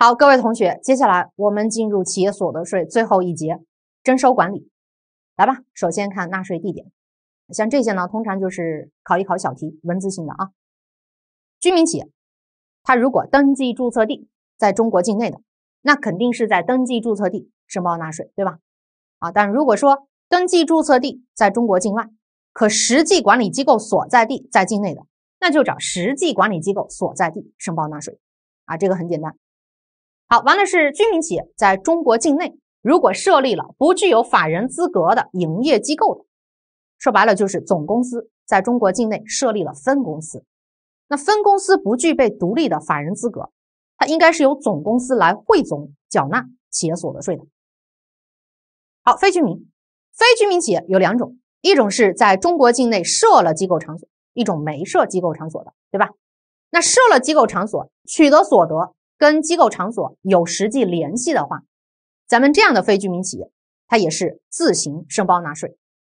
好，各位同学，接下来我们进入企业所得税最后一节征收管理，来吧。首先看纳税地点，像这些呢，通常就是考一考小题，文字性的啊。居民企业，它如果登记注册地在中国境内的，那肯定是在登记注册地申报纳税，对吧？啊，但如果说登记注册地在中国境外，可实际管理机构所在地在境内的，那就找实际管理机构所在地申报纳税啊，这个很简单。好，完了是居民企业在中国境内如果设立了不具有法人资格的营业机构的，说白了就是总公司在中国境内设立了分公司，那分公司不具备独立的法人资格，它应该是由总公司来汇总缴纳企业所得税的。好，非居民非居民企业有两种，一种是在中国境内设了机构场所，一种没设机构场所的，对吧？那设了机构场所取得所得。跟机构场所有实际联系的话，咱们这样的非居民企业，它也是自行申报纳税，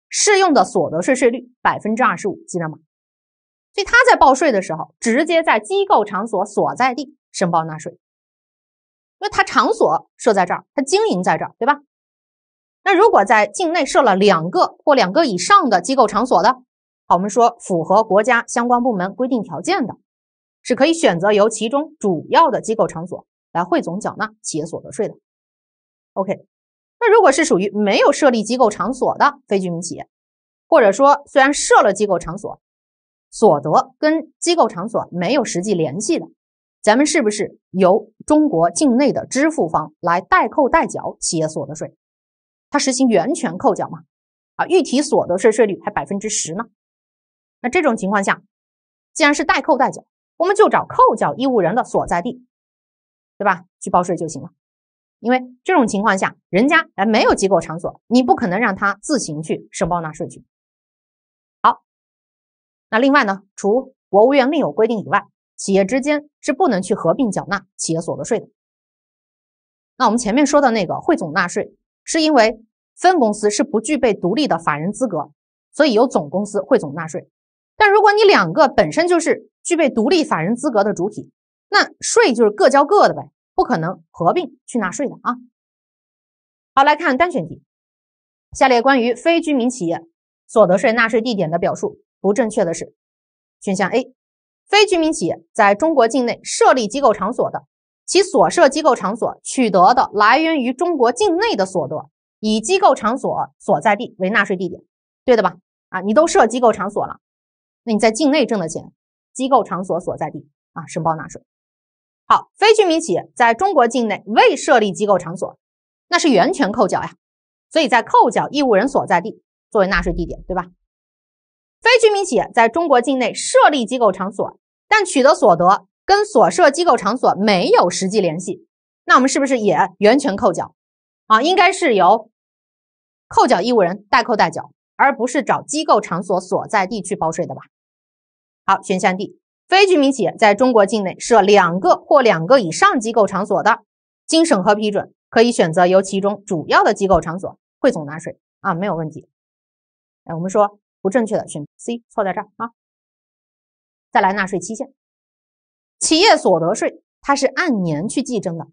适用的所得税税率百分之二十五，记得吗？所以他在报税的时候，直接在机构场所所在地申报纳税，因为它场所设在这儿，它经营在这儿，对吧？那如果在境内设了两个或两个以上的机构场所的，好，我们说符合国家相关部门规定条件的。是可以选择由其中主要的机构场所来汇总缴纳企业所得税的。OK，那如果是属于没有设立机构场所的非居民企业，或者说虽然设了机构场所，所得跟机构场所没有实际联系的，咱们是不是由中国境内的支付方来代扣代缴企业所得税？它实行源泉扣缴吗？啊，预提所得税税率还百分之十呢。那这种情况下，既然是代扣代缴。我们就找扣缴义务人的所在地，对吧？去报税就行了，因为这种情况下，人家哎没有机构场所，你不可能让他自行去申报纳税去。好，那另外呢，除国务院另有规定以外，企业之间是不能去合并缴纳企业所得税的。那我们前面说的那个汇总纳税，是因为分公司是不具备独立的法人资格，所以由总公司汇总纳税。但如果你两个本身就是具备独立法人资格的主体，那税就是各交各的呗，不可能合并去纳税的啊。好，来看单选题，下列关于非居民企业所得税纳税地点的表述不正确的是，选项 A，非居民企业在中国境内设立机构场所的，其所设机构场所取得的来源于中国境内的所得，以机构场所所在地为纳税地点，对的吧？啊，你都设机构场所了。你在境内挣的钱，机构场所所在地啊申报纳税。好，非居民企业在中国境内未设立机构场所，那是源泉扣缴呀，所以在扣缴义务人所在地作为纳税地点，对吧？非居民企业在中国境内设立机构场所，但取得所得跟所设机构场所没有实际联系，那我们是不是也源泉扣缴啊？应该是由扣缴义务人代扣代缴，而不是找机构场所所在地去报税的吧？好，选项 D，非居民企业在中国境内设两个或两个以上机构场所的，经审核批准，可以选择由其中主要的机构场所汇总纳税。啊，没有问题。哎，我们说不正确的选 C，错在这儿啊。再来，纳税期限，企业所得税它是按年去计征的。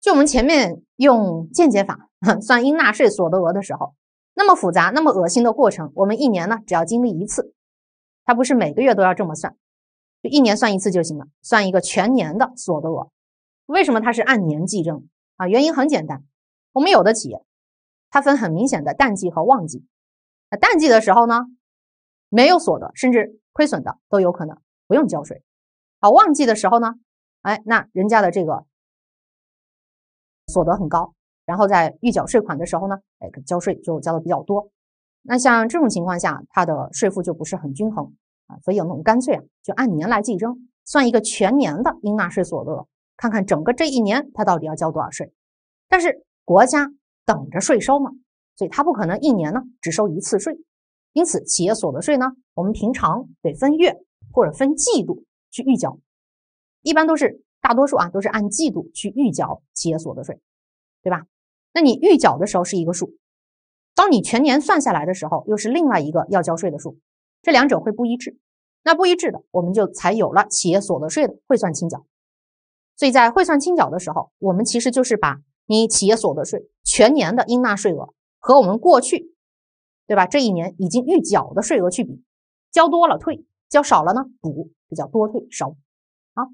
就我们前面用间接法算应纳税所得额的时候，那么复杂、那么恶心的过程，我们一年呢只要经历一次。它不是每个月都要这么算，就一年算一次就行了，算一个全年的所得额。为什么它是按年计征啊？原因很简单，我们有的企业它分很明显的淡季和旺季，那淡季的时候呢，没有所得，甚至亏损的都有可能不用交税。啊，旺季的时候呢，哎，那人家的这个所得很高，然后在预缴税款的时候呢，哎，交税就交的比较多。那像这种情况下，它的税负就不是很均衡啊，所以我们干脆啊，就按年来计征，算一个全年的应纳税所得，看看整个这一年他到底要交多少税。但是国家等着税收嘛，所以他不可能一年呢只收一次税，因此企业所得税呢，我们平常得分月或者分季度去预缴，一般都是大多数啊都是按季度去预缴企业所得税，对吧？那你预缴的时候是一个数。当你全年算下来的时候，又是另外一个要交税的数，这两者会不一致。那不一致的，我们就才有了企业所得税的汇算清缴。所以在汇算清缴的时候，我们其实就是把你企业所得税全年的应纳税额和我们过去，对吧？这一年已经预缴的税额去比，交多了退，交少了呢补，比较多退少补。好，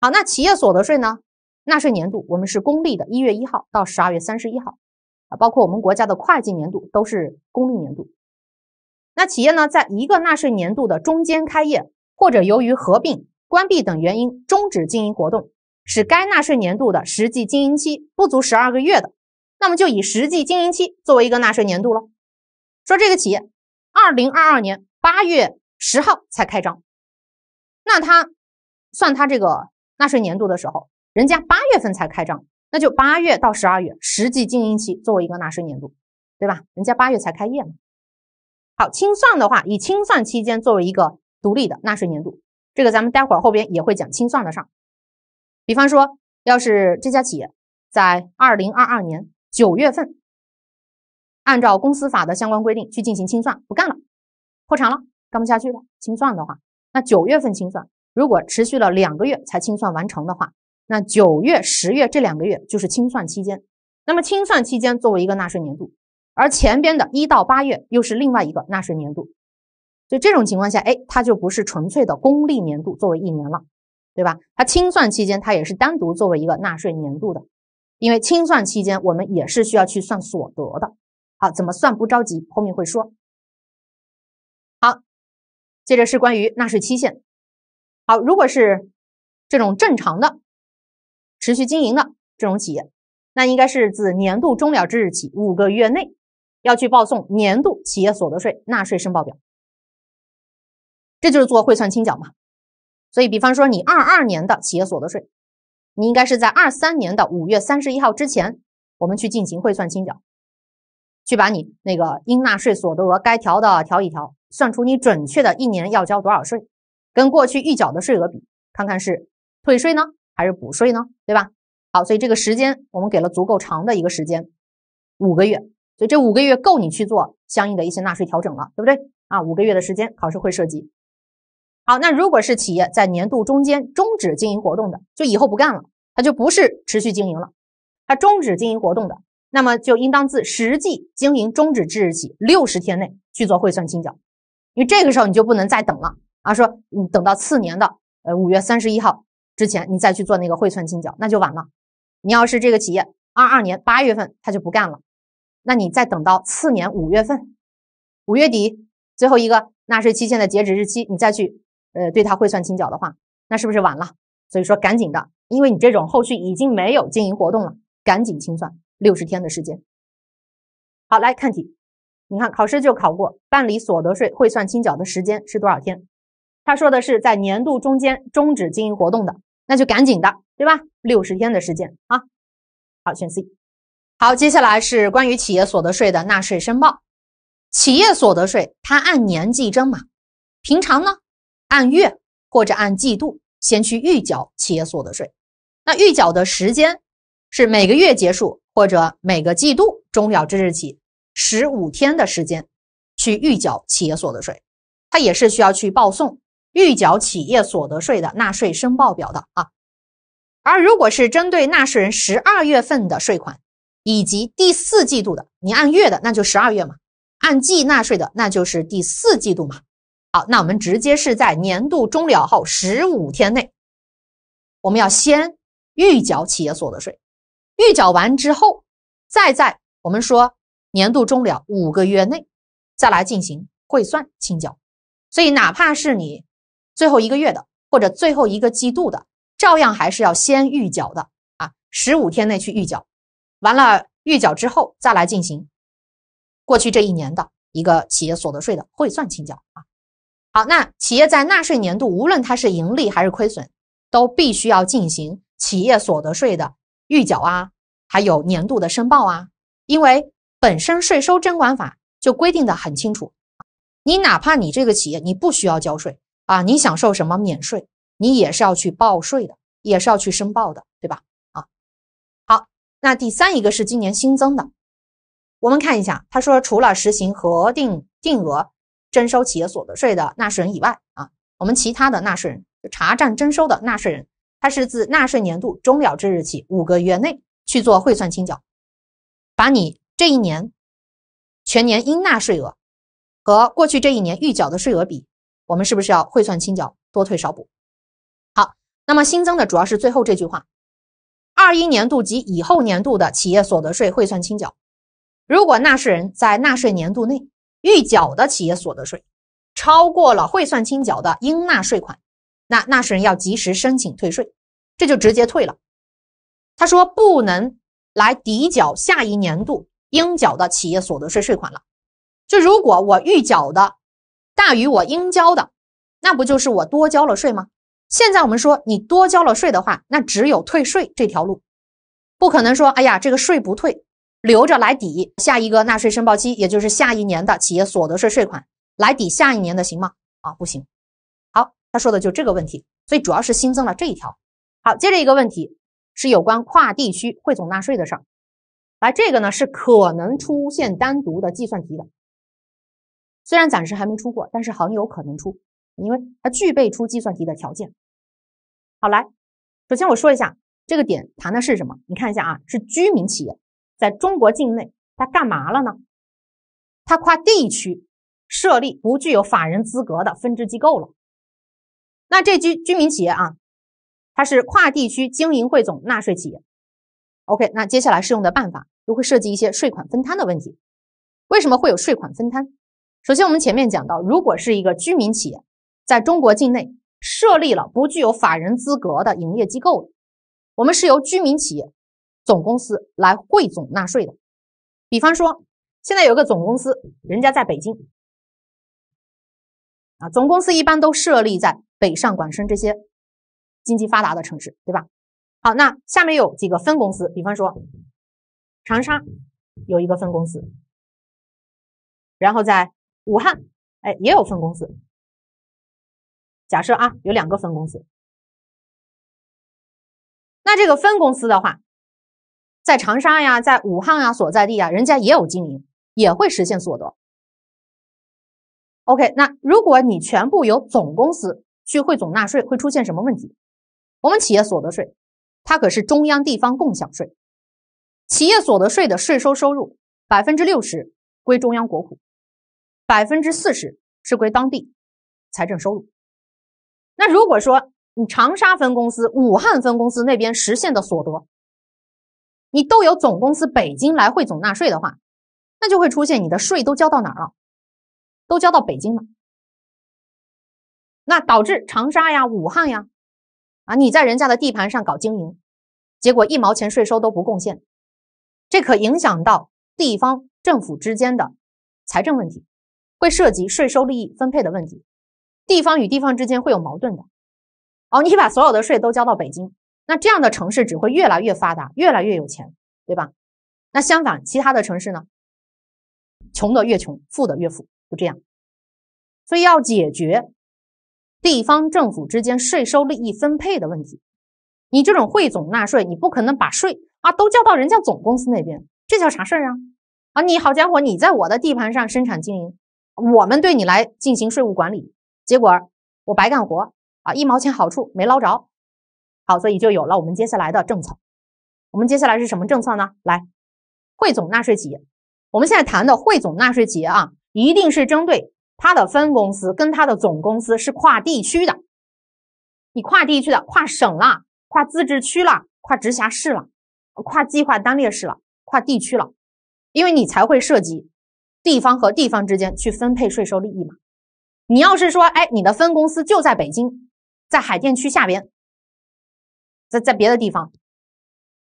好，那企业所得税呢？纳税年度我们是公历的一月一号到十二月三十一号。啊，包括我们国家的会计年度都是公历年度。那企业呢，在一个纳税年度的中间开业，或者由于合并、关闭等原因终止经营活动，使该纳税年度的实际经营期不足十二个月的，那么就以实际经营期作为一个纳税年度了。说这个企业二零二二年八月十号才开张，那他算他这个纳税年度的时候，人家八月份才开张。那就八月到十二月实际经营期作为一个纳税年度，对吧？人家八月才开业嘛。好，清算的话，以清算期间作为一个独立的纳税年度，这个咱们待会儿后边也会讲清算的上。比方说，要是这家企业在二零二二年九月份，按照公司法的相关规定去进行清算，不干了，破产了，干不下去了，清算的话，那九月份清算如果持续了两个月才清算完成的话。那九月、十月这两个月就是清算期间，那么清算期间作为一个纳税年度，而前边的一到八月又是另外一个纳税年度，所以这种情况下，哎，它就不是纯粹的公历年度作为一年了，对吧？它清算期间它也是单独作为一个纳税年度的，因为清算期间我们也是需要去算所得的。好，怎么算不着急，后面会说。好，接着是关于纳税期限。好，如果是这种正常的。持续经营的这种企业，那应该是自年度终了之日起五个月内要去报送年度企业所得税纳税申报表，这就是做汇算清缴嘛。所以，比方说你二二年的企业所得税，你应该是在二三年的五月三十一号之前，我们去进行汇算清缴，去把你那个应纳税所得额该调的调一调，算出你准确的一年要交多少税，跟过去预缴的税额比，看看是退税呢。还是补税呢，对吧？好，所以这个时间我们给了足够长的一个时间，五个月，所以这五个月够你去做相应的一些纳税调整了，对不对？啊，五个月的时间，考试会涉及。好，那如果是企业在年度中间终止经营活动的，就以后不干了，它就不是持续经营了，它终止经营活动的，那么就应当自实际经营终止之日起六十天内去做汇算清缴，因为这个时候你就不能再等了啊，说你等到次年的呃五月三十一号。之前你再去做那个汇算清缴，那就晚了。你要是这个企业二二年八月份他就不干了，那你再等到次年五月份，五月底最后一个纳税期限的截止日期，你再去呃对它汇算清缴的话，那是不是晚了？所以说赶紧的，因为你这种后续已经没有经营活动了，赶紧清算六十天的时间。好，来看题，你看考试就考过办理所得税汇算清缴的时间是多少天？他说的是在年度中间终止经营活动的，那就赶紧的，对吧？六十天的时间啊，好，选 C。好，接下来是关于企业所得税的纳税申报。企业所得税它按年计征嘛，平常呢按月或者按季度先去预缴企业所得税。那预缴的时间是每个月结束或者每个季度终了之日起十五天的时间去预缴企业所得税，它也是需要去报送。预缴企业所得税的纳税申报表的啊，而如果是针对纳税人十二月份的税款以及第四季度的，你按月的那就十二月嘛，按季纳税的那就是第四季度嘛。好，那我们直接是在年度终了后十五天内，我们要先预缴企业所得税，预缴完之后，再在我们说年度终了五个月内再来进行汇算清缴。所以，哪怕是你。最后一个月的，或者最后一个季度的，照样还是要先预缴的啊，十五天内去预缴，完了预缴之后再来进行过去这一年的一个企业所得税的汇算清缴啊。好，那企业在纳税年度，无论它是盈利还是亏损，都必须要进行企业所得税的预缴啊，还有年度的申报啊，因为本身税收征管法就规定的很清楚，你哪怕你这个企业你不需要交税。啊，你享受什么免税，你也是要去报税的，也是要去申报的，对吧？啊，好，那第三一个是今年新增的，我们看一下，他说除了实行核定定额征收企业所得税的纳税人以外，啊，我们其他的纳税人，查账征收的纳税人，他是自纳税年度终了之日起五个月内去做汇算清缴，把你这一年全年应纳税额和过去这一年预缴的税额比。我们是不是要汇算清缴多退少补？好，那么新增的主要是最后这句话：二一年度及以后年度的企业所得税汇算清缴。如果纳税人在纳税年度内预缴的企业所得税超过了汇算清缴的应纳税款，那纳税人要及时申请退税，这就直接退了。他说不能来抵缴下一年度应缴的企业所得税税款了。就如果我预缴的。大于我应交的，那不就是我多交了税吗？现在我们说你多交了税的话，那只有退税这条路，不可能说哎呀这个税不退，留着来抵下一个纳税申报期，也就是下一年的企业所得税税款来抵下一年的，行吗？啊，不行。好，他说的就这个问题，所以主要是新增了这一条。好，接着一个问题，是有关跨地区汇总纳税的事儿，而这个呢是可能出现单独的计算题的。虽然暂时还没出过，但是很有可能出，因为它具备出计算题的条件。好，来，首先我说一下这个点谈的是什么。你看一下啊，是居民企业在中国境内，它干嘛了呢？它跨地区设立不具有法人资格的分支机构了。那这居居民企业啊，它是跨地区经营汇总纳税企业。OK，那接下来适用的办法都会涉及一些税款分摊的问题。为什么会有税款分摊？首先，我们前面讲到，如果是一个居民企业在中国境内设立了不具有法人资格的营业机构的，我们是由居民企业总公司来汇总纳税的。比方说，现在有个总公司，人家在北京，啊，总公司一般都设立在北上广深这些经济发达的城市，对吧？好，那下面有几个分公司，比方说长沙有一个分公司，然后在。武汉，哎，也有分公司。假设啊，有两个分公司，那这个分公司的话，在长沙呀，在武汉呀所在地啊，人家也有经营，也会实现所得。OK，那如果你全部由总公司去汇总纳税，会出现什么问题？我们企业所得税，它可是中央地方共享税，企业所得税的税收收入百分之六十归中央国库。百分之四十是归当地财政收入。那如果说你长沙分公司、武汉分公司那边实现的所得，你都由总公司北京来汇总纳税的话，那就会出现你的税都交到哪儿了？都交到北京了。那导致长沙呀、武汉呀，啊，你在人家的地盘上搞经营，结果一毛钱税收都不贡献，这可影响到地方政府之间的财政问题。会涉及税收利益分配的问题，地方与地方之间会有矛盾的。哦，你把所有的税都交到北京，那这样的城市只会越来越发达，越来越有钱，对吧？那相反，其他的城市呢，穷的越穷，富的越富，就这样。所以要解决地方政府之间税收利益分配的问题，你这种汇总纳税，你不可能把税啊都交到人家总公司那边，这叫啥事儿啊？啊，你好家伙，你在我的地盘上生产经营。我们对你来进行税务管理，结果我白干活啊，一毛钱好处没捞着。好，所以就有了我们接下来的政策。我们接下来是什么政策呢？来，汇总纳税企业。我们现在谈的汇总纳税企业啊，一定是针对它的分公司跟它的总公司是跨地区的。你跨地区的，跨省了，跨自治区了，跨直辖市了，跨计划单列市了，跨地区了，因为你才会涉及。地方和地方之间去分配税收利益嘛？你要是说，哎，你的分公司就在北京，在海淀区下边，在在别的地方，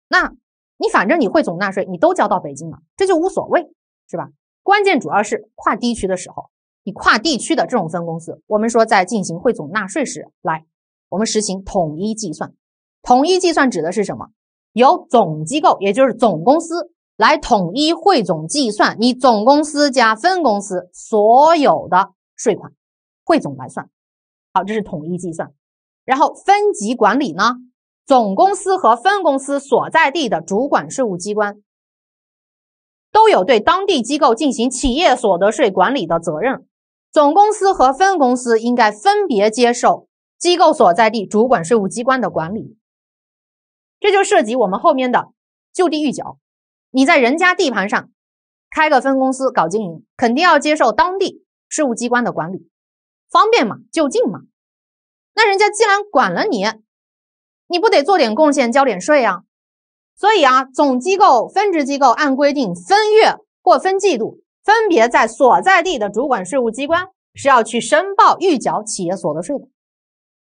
那你反正你汇总纳税，你都交到北京了，这就无所谓，是吧？关键主要是跨地区的时候，你跨地区的这种分公司，我们说在进行汇总纳税时，来，我们实行统一计算。统一计算指的是什么？由总机构，也就是总公司。来统一汇总计算你总公司加分公司所有的税款汇总来算，好，这是统一计算。然后分级管理呢，总公司和分公司所在地的主管税务机关都有对当地机构进行企业所得税管理的责任。总公司和分公司应该分别接受机构所在地主管税务机关的管理。这就涉及我们后面的就地预缴。你在人家地盘上开个分公司搞经营，肯定要接受当地税务机关的管理，方便嘛，就近嘛。那人家既然管了你，你不得做点贡献交点税啊？所以啊，总机构、分支机构按规定分月或分季度，分别在所在地的主管税务机关是要去申报预缴企业所得税的。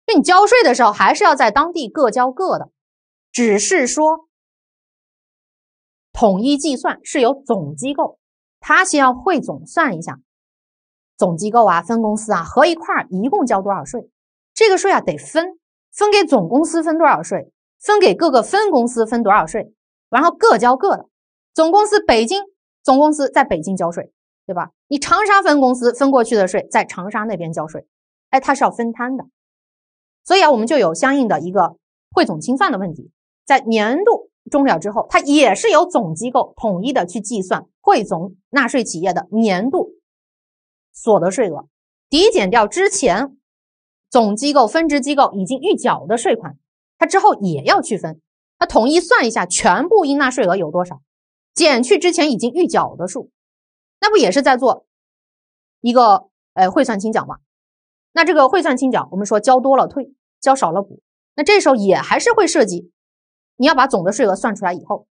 那你交税的时候，还是要在当地各交各的，只是说。统一计算是由总机构，他先要汇总算一下，总机构啊、分公司啊合一块儿一共交多少税，这个税啊得分分给总公司分多少税，分给各个分公司分多少税，然后各交各的。总公司北京总公司在北京交税，对吧？你长沙分公司分过去的税在长沙那边交税，哎，它是要分摊的，所以啊，我们就有相应的一个汇总清算的问题，在年度。中了之后，它也是由总机构统一的去计算、汇总纳税企业的年度所得税额，抵减掉之前总机构、分支机构已经预缴的税款，它之后也要区分，它统一算一下全部应纳税额有多少，减去之前已经预缴的数，那不也是在做一个呃汇算清缴吗？那这个汇算清缴，我们说交多了退，交少了补，那这时候也还是会涉及。你要把总的税额算出来以后，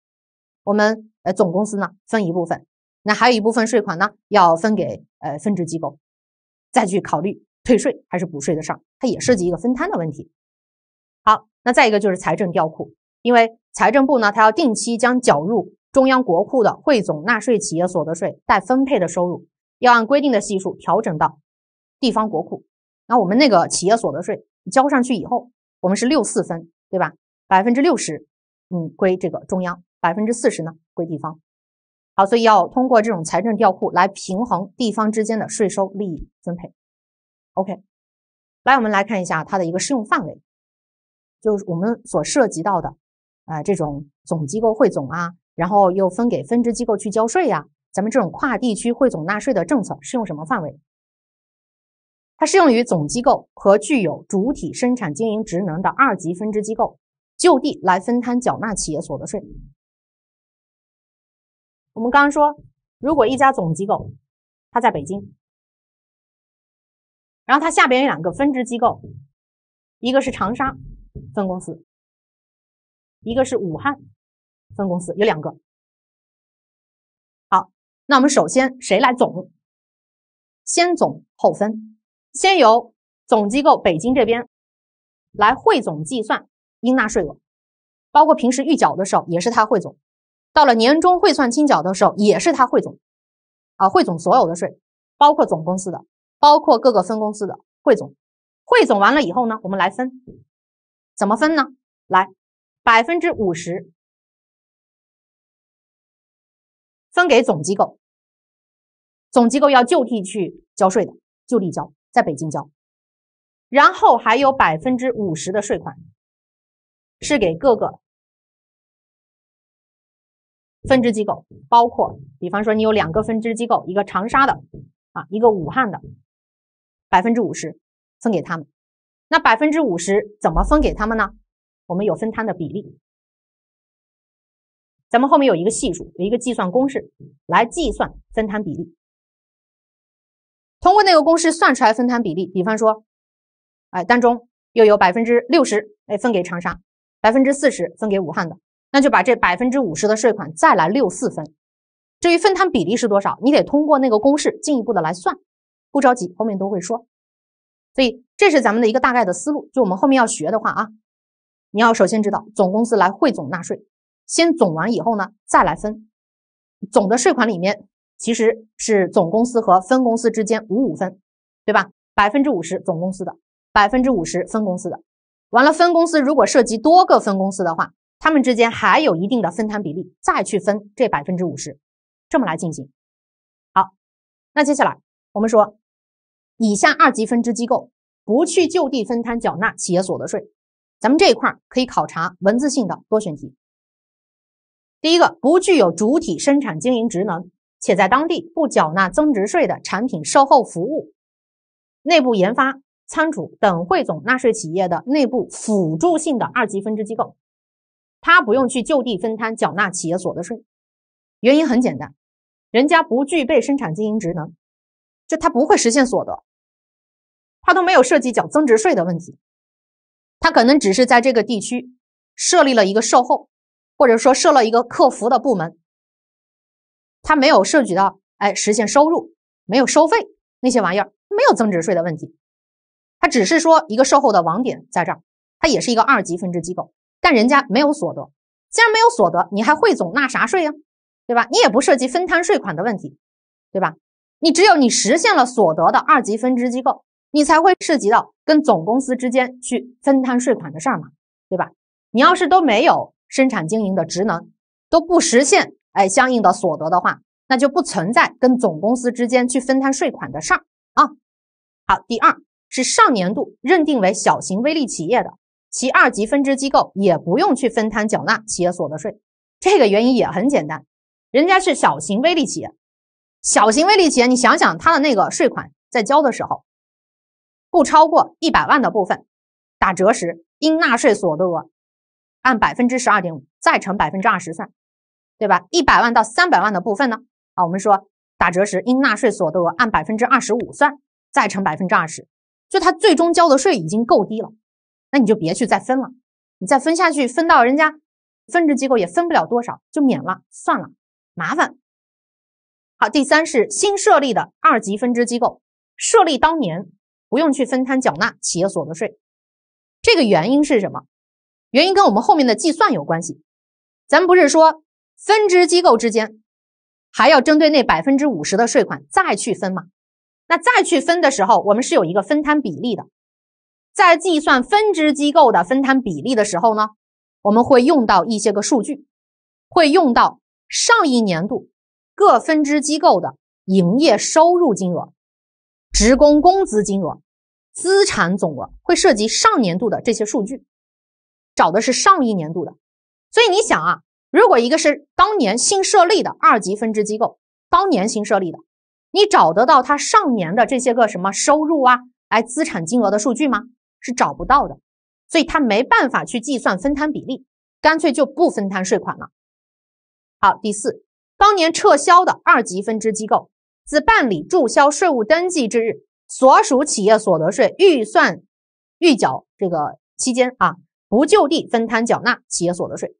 我们呃总公司呢分一部分，那还有一部分税款呢要分给呃分支机构，再去考虑退税还是补税的事儿，它也涉及一个分摊的问题。好，那再一个就是财政调库，因为财政部呢，它要定期将缴入中央国库的汇总纳税企业所得税待分配的收入，要按规定的系数调整到地方国库。那我们那个企业所得税交上去以后，我们是六四分，对吧？百分之六十，嗯，归这个中央；百分之四十呢，归地方。好，所以要通过这种财政调库来平衡地方之间的税收利益分配。OK，来，我们来看一下它的一个适用范围，就是我们所涉及到的啊，这种总机构汇总啊，然后又分给分支机构去交税呀，咱们这种跨地区汇总纳税的政策适用什么范围？它适用于总机构和具有主体生产经营职能的二级分支机构。就地来分摊缴纳企业所得税。我们刚刚说，如果一家总机构它在北京，然后它下边有两个分支机构，一个是长沙分公司，一个是武汉分公司，有两个。好，那我们首先谁来总？先总后分，先由总机构北京这边来汇总计算。应纳税额，包括平时预缴的时候也是他汇总，到了年终汇算清缴的时候也是他汇总，啊，汇总所有的税，包括总公司的，包括各个分公司的汇总，汇总完了以后呢，我们来分，怎么分呢？来，百分之五十分给总机构，总机构要就地去交税的，就地交，在北京交，然后还有百分之五十的税款。是给各个分支机构，包括比方说你有两个分支机构，一个长沙的啊，一个武汉的，百分之五十分给他们。那百分之五十怎么分给他们呢？我们有分摊的比例，咱们后面有一个系数，有一个计算公式来计算分摊比例。通过那个公式算出来分摊比例，比方说，哎，当中又有百分之六十哎分给长沙。百分之四十分给武汉的，那就把这百分之五十的税款再来六四分。至于分摊比例是多少，你得通过那个公式进一步的来算，不着急，后面都会说。所以这是咱们的一个大概的思路。就我们后面要学的话啊，你要首先知道总公司来汇总纳税，先总完以后呢，再来分总的税款里面，其实是总公司和分公司之间五五分，对吧？百分之五十总公司的，百分之五十分公司的。完了，分公司如果涉及多个分公司的话，他们之间还有一定的分摊比例，再去分这百分之五十，这么来进行。好，那接下来我们说，以下二级分支机构不去就地分摊缴纳企业所得税，咱们这一块可以考察文字性的多选题。第一个，不具有主体生产经营职能且在当地不缴纳增值税的产品售后服务、内部研发。仓储等汇总纳税企业的内部辅助性的二级分支机构，它不用去就地分摊缴纳企业所得税。原因很简单，人家不具备生产经营职能，就他不会实现所得，他都没有涉及缴增值税的问题。他可能只是在这个地区设立了一个售后，或者说设了一个客服的部门，他没有涉及到哎实现收入、没有收费那些玩意儿，没有增值税的问题。它只是说一个售后的网点在这儿，它也是一个二级分支机构，但人家没有所得。既然没有所得，你还汇总纳啥税呀？对吧？你也不涉及分摊税款的问题，对吧？你只有你实现了所得的二级分支机构，你才会涉及到跟总公司之间去分摊税款的事儿嘛，对吧？你要是都没有生产经营的职能，都不实现哎相应的所得的话，那就不存在跟总公司之间去分摊税款的事儿啊。好，第二。是上年度认定为小型微利企业的，其二级分支机构也不用去分摊缴纳企业所得税。这个原因也很简单，人家是小型微利企业。小型微利企业，你想想他的那个税款在交的时候，不超过一百万的部分，打折时应纳税所得额按百分之十二点五再乘百分之二十算，对吧？一百万到三百万的部分呢？啊，我们说打折时应纳税所得额按百分之二十五算，再乘百分之二十。就他最终交的税已经够低了，那你就别去再分了，你再分下去，分到人家分支机构也分不了多少，就免了算了，麻烦。好，第三是新设立的二级分支机构，设立当年不用去分摊缴纳企业所得税，这个原因是什么？原因跟我们后面的计算有关系，咱们不是说分支机构之间还要针对那百分之五十的税款再去分吗？那再去分的时候，我们是有一个分摊比例的。在计算分支机构的分摊比例的时候呢，我们会用到一些个数据，会用到上一年度各分支机构的营业收入金额、职工工资金额、资产总额，会涉及上年度的这些数据，找的是上一年度的。所以你想啊，如果一个是当年新设立的二级分支机构，当年新设立的。你找得到他上年的这些个什么收入啊，哎，资产金额的数据吗？是找不到的，所以他没办法去计算分摊比例，干脆就不分摊税款了。好，第四，当年撤销的二级分支机构，自办理注销税务登记之日，所属企业所得税预算预缴这个期间啊，不就地分摊缴纳企业所得税。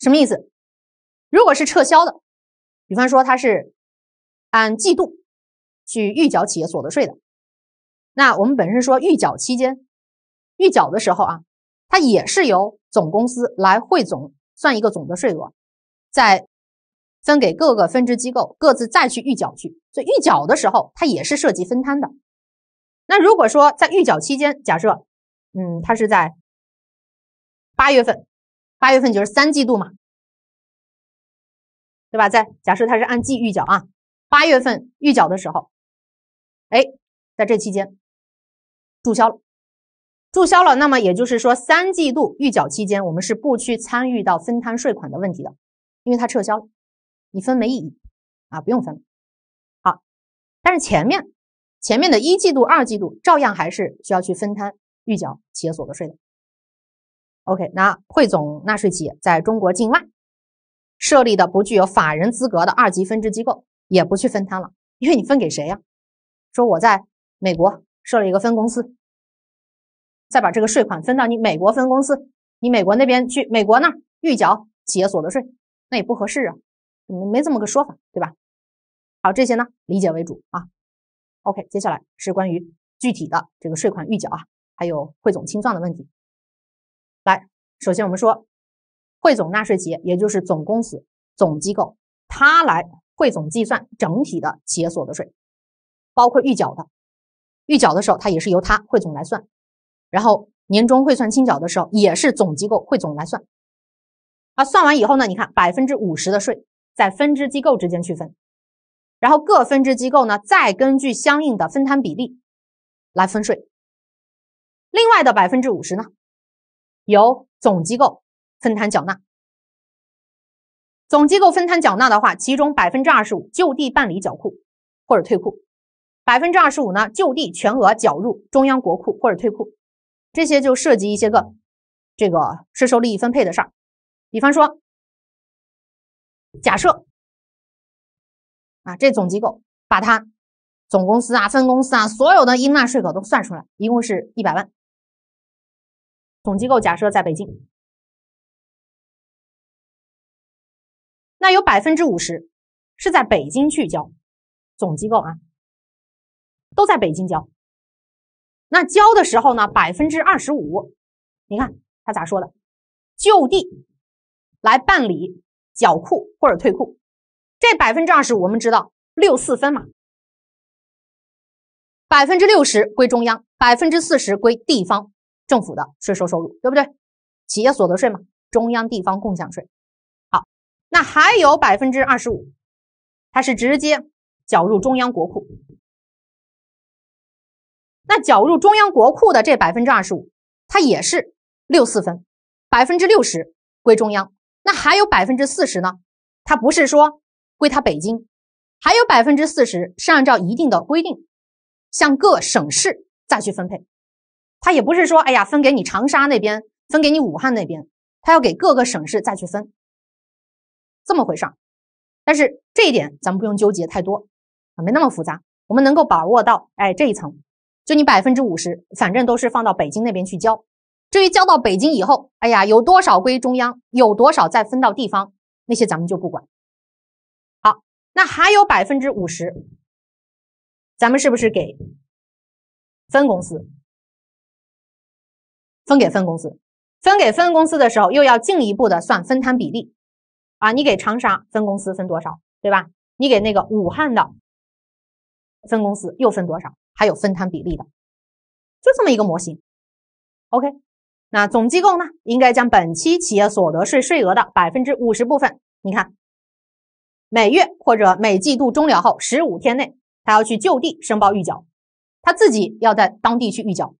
什么意思？如果是撤销的，比方说他是。按季度去预缴企业所得税的，那我们本身说预缴期间，预缴的时候啊，它也是由总公司来汇总算一个总的税额，再分给各个分支机构，各自再去预缴去。所以预缴的时候，它也是涉及分摊的。那如果说在预缴期间，假设，嗯，它是在八月份，八月份就是三季度嘛，对吧？在假设它是按季预缴啊。八月份预缴的时候，哎，在这期间，注销了，注销了。那么也就是说，三季度预缴期间，我们是不去参与到分摊税款的问题的，因为它撤销了，你分没意义啊，不用分了。好，但是前面前面的一季度、二季度照样还是需要去分摊预缴企业所得税的。OK，那汇总纳税企业在中国境外设立的不具有法人资格的二级分支机构。也不去分摊了，因为你分给谁呀？说我在美国设了一个分公司，再把这个税款分到你美国分公司，你美国那边去美国那儿预缴企业所得税，那也不合适啊，没这么个说法，对吧？好，这些呢理解为主啊。OK，接下来是关于具体的这个税款预缴啊，还有汇总清算的问题。来，首先我们说汇总纳税企业，也就是总公司、总机构，它来。汇总计算整体的企业所得税，包括预缴的，预缴的时候它也是由它汇总来算，然后年终汇算清缴的时候也是总机构汇总来算，啊，算完以后呢，你看百分之五十的税在分支机构之间区分，然后各分支机构呢再根据相应的分摊比例来分税，另外的百分之五十呢由总机构分摊缴纳。总机构分摊缴纳的话，其中百分之二十五就地办理缴库或者退库，百分之二十五呢就地全额缴入中央国库或者退库。这些就涉及一些个这个税收利益分配的事儿。比方说，假设啊，这总机构把它总公司啊、分公司啊，所有的应纳税额都算出来，一共是一百万。总机构假设在北京。那有百分之五十是在北京去交，总机构啊都在北京交。那交的时候呢，百分之二十五，你看他咋说的？就地来办理缴库或者退库。这百分之二十五，我们知道六四分嘛，百分之六十归中央，百分之四十归地方政府的税收收入，对不对？企业所得税嘛，中央地方共享税。那还有百分之二十五，它是直接缴入中央国库。那缴入中央国库的这百分之二十五，它也是六四分，百分之六十归中央。那还有百分之四十呢？它不是说归他北京，还有百分之四十是按照一定的规定向各省市再去分配。他也不是说，哎呀，分给你长沙那边，分给你武汉那边，他要给各个省市再去分。这么回事，但是这一点咱们不用纠结太多，啊，没那么复杂。我们能够把握到，哎，这一层，就你百分之五十，反正都是放到北京那边去交。至于交到北京以后，哎呀，有多少归中央，有多少再分到地方，那些咱们就不管。好，那还有百分之五十，咱们是不是给分公司分给分公司？分给分公司的时候，又要进一步的算分摊比例。啊，你给长沙分公司分多少，对吧？你给那个武汉的分公司又分多少？还有分摊比例的，就这么一个模型。OK，那总机构呢，应该将本期企业所得税税额的百分之五十部分，你看，每月或者每季度终了后十五天内，他要去就地申报预缴，他自己要在当地去预缴，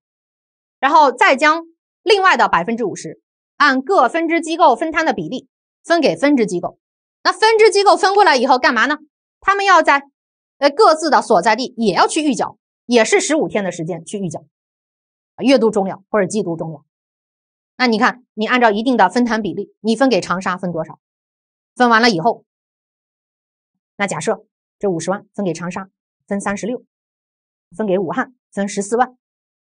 然后再将另外的百分之五十按各分支机构分摊的比例。分给分支机构，那分支机构分过来以后干嘛呢？他们要在呃各自的所在地也要去预缴，也是十五天的时间去预缴，月度中了或者季度中了。那你看，你按照一定的分摊比例，你分给长沙分多少？分完了以后，那假设这五十万分给长沙分三十六，分给武汉分十四万，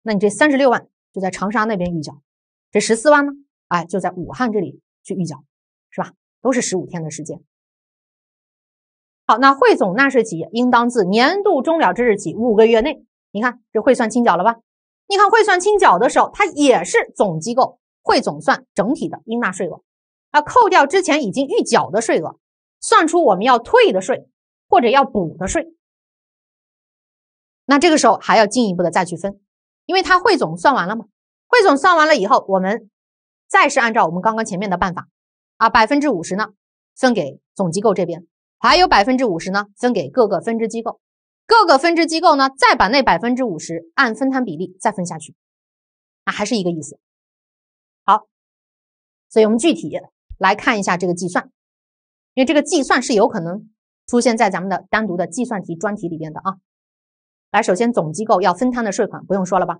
那你这三十六万就在长沙那边预缴，这十四万呢，哎就在武汉这里去预缴。是吧？都是十五天的时间。好，那汇总纳税企业应当自年度终了之日起五个月内，你看这汇算清缴了吧？你看汇算清缴的时候，它也是总机构汇总算整体的应纳税额，啊，扣掉之前已经预缴的税额，算出我们要退的税或者要补的税。那这个时候还要进一步的再去分，因为它汇总算完了嘛，汇总算完了以后，我们再是按照我们刚刚前面的办法。啊，百分之五十呢，分给总机构这边；还有百分之五十呢，分给各个分支机构。各个分支机构呢，再把那百分之五十按分摊比例再分下去。那还是一个意思。好，所以我们具体来看一下这个计算，因为这个计算是有可能出现在咱们的单独的计算题专题里边的啊。来，首先总机构要分摊的税款不用说了吧？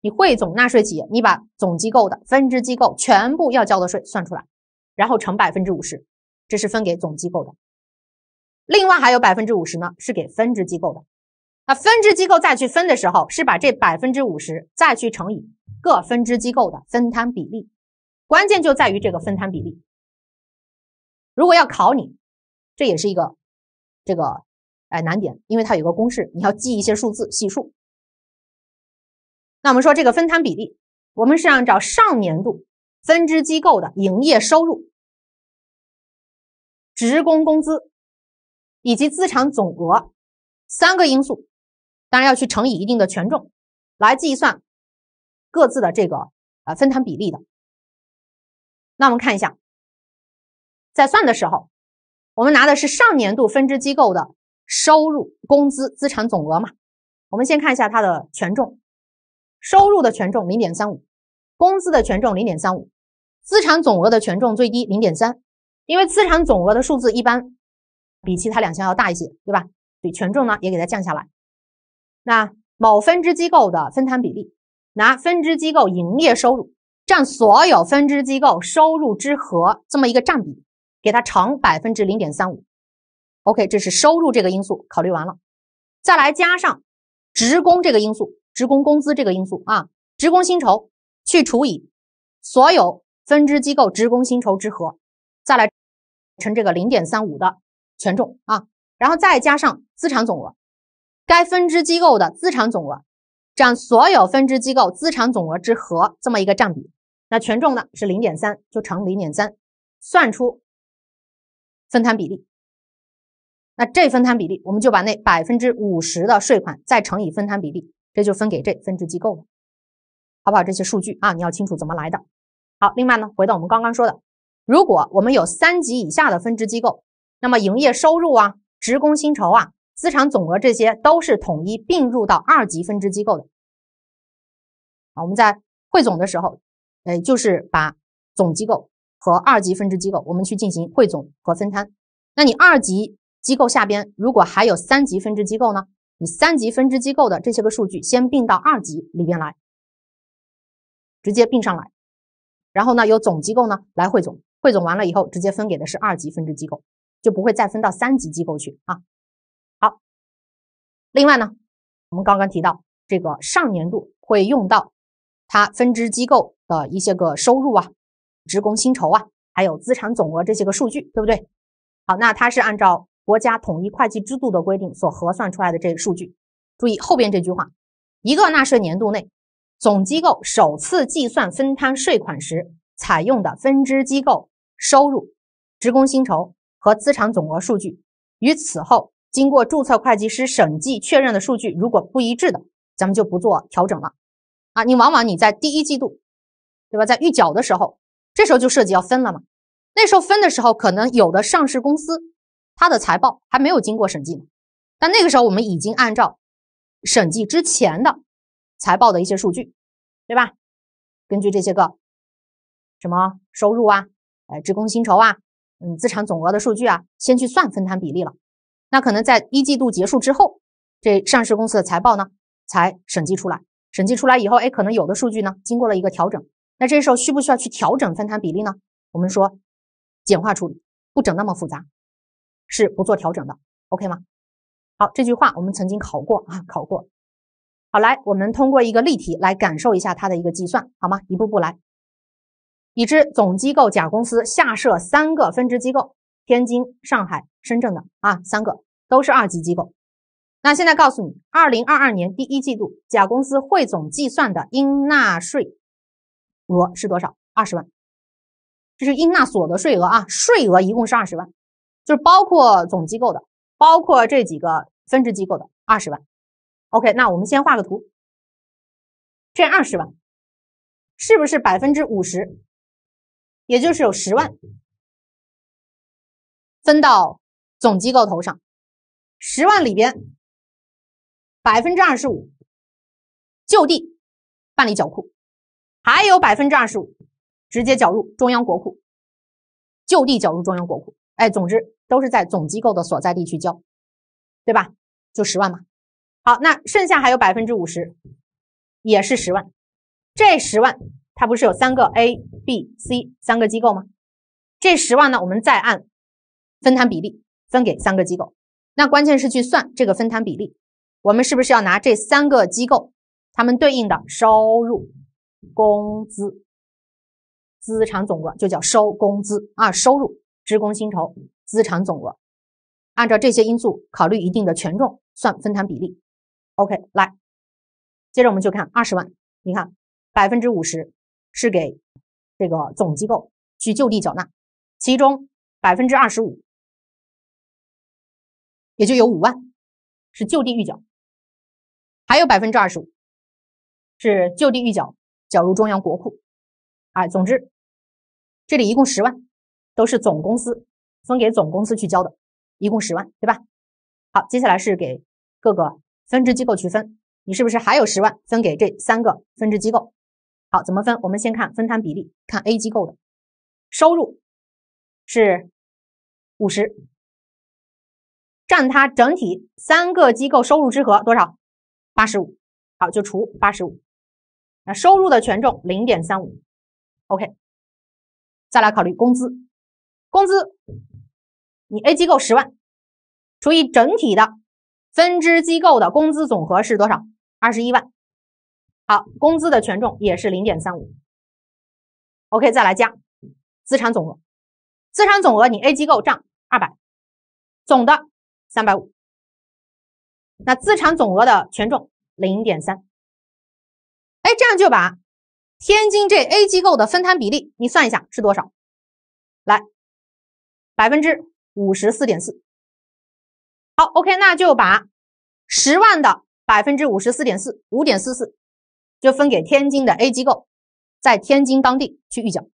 你汇总纳税企业，你把总机构的分支机构全部要交的税算出来。然后乘百分之五十，这是分给总机构的。另外还有百分之五十呢，是给分支机构的。那分支机构再去分的时候，是把这百分之五十再去乘以各分支机构的分摊比例。关键就在于这个分摊比例。如果要考你，这也是一个这个哎难点，因为它有个公式，你要记一些数字系数。那我们说这个分摊比例，我们是按照上年度分支机构的营业收入。职工工资以及资产总额三个因素，当然要去乘以一定的权重，来计算各自的这个呃分摊比例的。那我们看一下，在算的时候，我们拿的是上年度分支机构的收入、工资、资产总额嘛？我们先看一下它的权重：收入的权重0.35，工资的权重0.35，资产总额的权重最低0.3。因为资产总额的数字一般比其他两项要大一些，对吧？所以权重呢也给它降下来。那某分支机构的分摊比例，拿分支机构营业收入占所有分支机构收入之和这么一个占比，给它乘百分之零点三五。OK，这是收入这个因素考虑完了，再来加上职工这个因素，职工工资这个因素啊，职工薪酬去除以所有分支机构职工薪酬之和，再来。乘这个零点三五的权重啊，然后再加上资产总额，该分支机构的资产总额，占所有分支机构资产总额之和这么一个占比，那权重呢是零点三，就乘零点三，算出分摊比例。那这分摊比例，我们就把那百分之五十的税款再乘以分摊比例，这就分给这分支机构了。好不好？这些数据啊，你要清楚怎么来的。好，另外呢，回到我们刚刚说的。如果我们有三级以下的分支机构，那么营业收入啊、职工薪酬啊、资产总额这些，都是统一并入到二级分支机构的。啊，我们在汇总的时候，哎，就是把总机构和二级分支机构我们去进行汇总和分摊。那你二级机构下边如果还有三级分支机构呢？你三级分支机构的这些个数据先并到二级里边来，直接并上来，然后呢，由总机构呢来汇总。汇总完了以后，直接分给的是二级分支机构，就不会再分到三级机构去啊。好，另外呢，我们刚刚提到这个上年度会用到它分支机构的一些个收入啊、职工薪酬啊、还有资产总额这些个数据，对不对？好，那它是按照国家统一会计制度的规定所核算出来的这个数据。注意后边这句话：一个纳税年度内，总机构首次计算分摊税款时采用的分支机构。收入、职工薪酬和资产总额数据，与此后经过注册会计师审计确认的数据如果不一致的，咱们就不做调整了。啊，你往往你在第一季度，对吧？在预缴的时候，这时候就涉及要分了嘛。那时候分的时候，可能有的上市公司它的财报还没有经过审计，但那个时候我们已经按照审计之前的财报的一些数据，对吧？根据这些个什么收入啊。呃职工薪酬啊，嗯，资产总额的数据啊，先去算分摊比例了。那可能在一季度结束之后，这上市公司的财报呢才审计出来。审计出来以后，哎，可能有的数据呢经过了一个调整。那这时候需不需要去调整分摊比例呢？我们说简化处理，不整那么复杂，是不做调整的，OK 吗？好，这句话我们曾经考过啊，考过。好，来，我们通过一个例题来感受一下它的一个计算，好吗？一步步来。已知总机构甲公司下设三个分支机构，天津、上海、深圳的啊，三个都是二级机构。那现在告诉你，二零二二年第一季度甲公司汇总计算的应纳税额是多少？二十万，这是应纳所得税额啊，税额一共是二十万，就是包括总机构的，包括这几个分支机构的二十万。OK，那我们先画个图，这二十万是不是百分之五十？也就是有十万分到总机构头上，十万里边百分之二十五就地办理缴库，还有百分之二十五直接缴入中央国库，就地缴入中央国库。哎，总之都是在总机构的所在地区交，对吧？就十万嘛。好，那剩下还有百分之五十，也是十万，这十万。它不是有三个 A、B、C 三个机构吗？这十万呢，我们再按分摊比例分给三个机构。那关键是去算这个分摊比例，我们是不是要拿这三个机构他们对应的收入、工资、资产总额，就叫收工资啊，收入、职工薪酬、资产总额，按照这些因素考虑一定的权重算分摊比例。OK，来，接着我们就看二十万，你看百分之五十。是给这个总机构去就地缴纳，其中百分之二十五，也就有五万是就地预缴，还有百分之二十五是就地预缴缴入中央国库，哎，总之这里一共十万都是总公司分给总公司去交的，一共十万，对吧？好，接下来是给各个分支机构去分，你是不是还有十万分给这三个分支机构？好，怎么分？我们先看分摊比例，看 A 机构的收入是五十，占它整体三个机构收入之和多少？八十五，好，就除八十五，那收入的权重零点三五，OK，再来考虑工资，工资你 A 机构十万除以整体的分支机构的工资总和是多少？二十一万。好，工资的权重也是零点三五。OK，再来加资产总额，资产总额你 A 机构占二百，总的三百五，那资产总额的权重零点三，哎，这样就把天津这 A 机构的分摊比例你算一下是多少？来，百分之五十四点四。好，OK，那就把十万的百分之五十四点四五点四四。就分给天津的 A 机构，在天津当地去预缴，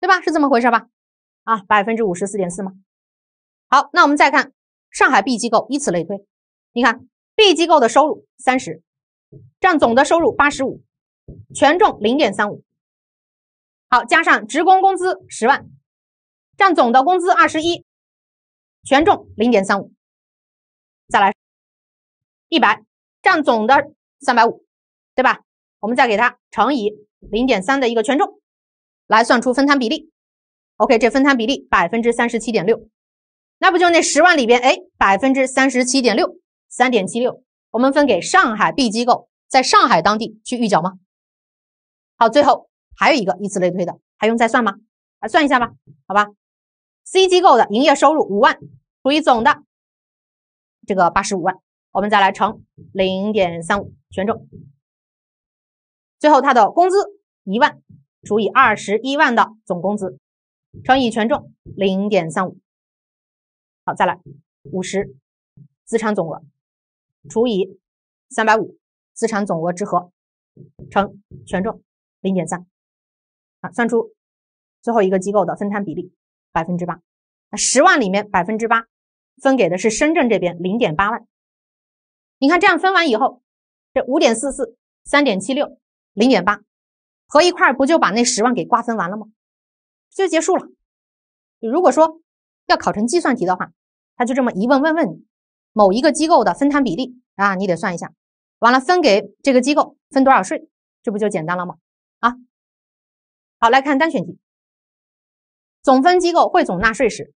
对吧？是这么回事吧？啊，百分之五十四点四嘛。好，那我们再看上海 B 机构，以此类推。你看 B 机构的收入三十，占总的收入八十五，权重零点三五。好，加上职工工资十万，占总的工资二十一，权重零点三五。再来一百，占总的三百五。对吧？我们再给它乘以零点三的一个权重，来算出分摊比例。OK，这分摊比例百分之三十七点六，那不就那十万里边哎百分之三十七点六，三点七六，我们分给上海 B 机构在上海当地去预缴吗？好，最后还有一个，以此类推的，还用再算吗？来算一下吧，好吧。C 机构的营业收入五万除以总的这个八十五万，我们再来乘零点三五权重。最后，他的工资一万除以二十一万的总工资，乘以权重零点三五。好，再来五十资产总额除以三百五资产总额之和，乘权重零点三，啊，算出最后一个机构的分摊比例百分之八。那十万里面百分之八分给的是深圳这边零点八万。你看这样分完以后，这五点四四、三点七六。零点八，合一块不就把那十万给瓜分完了吗？就结束了。如果说要考成计算题的话，他就这么一问问问你某一个机构的分摊比例啊，你得算一下。完了分给这个机构分多少税，这不就简单了吗？啊，好，来看单选题。总分机构汇总纳税时，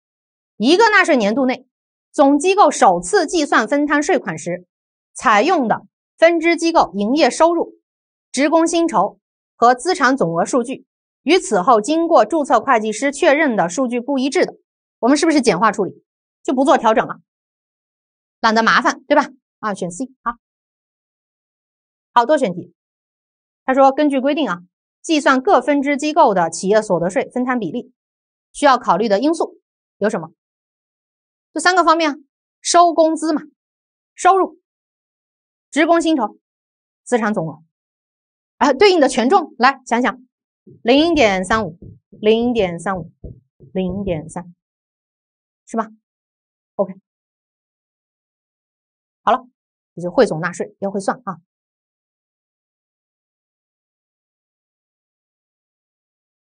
一个纳税年度内，总机构首次计算分摊税款时，采用的分支机构营业收入。职工薪酬和资产总额数据与此后经过注册会计师确认的数据不一致的，我们是不是简化处理，就不做调整了？懒得麻烦，对吧？啊，选 C。好，好多选题。他说，根据规定啊，计算各分支机构的企业所得税分摊比例，需要考虑的因素有什么？这三个方面：收工资嘛，收入、职工薪酬、资产总额。啊，对应的权重来想想，零点三五，零点三五，零点三，是吧？OK，好了，这就汇总纳税要会算啊。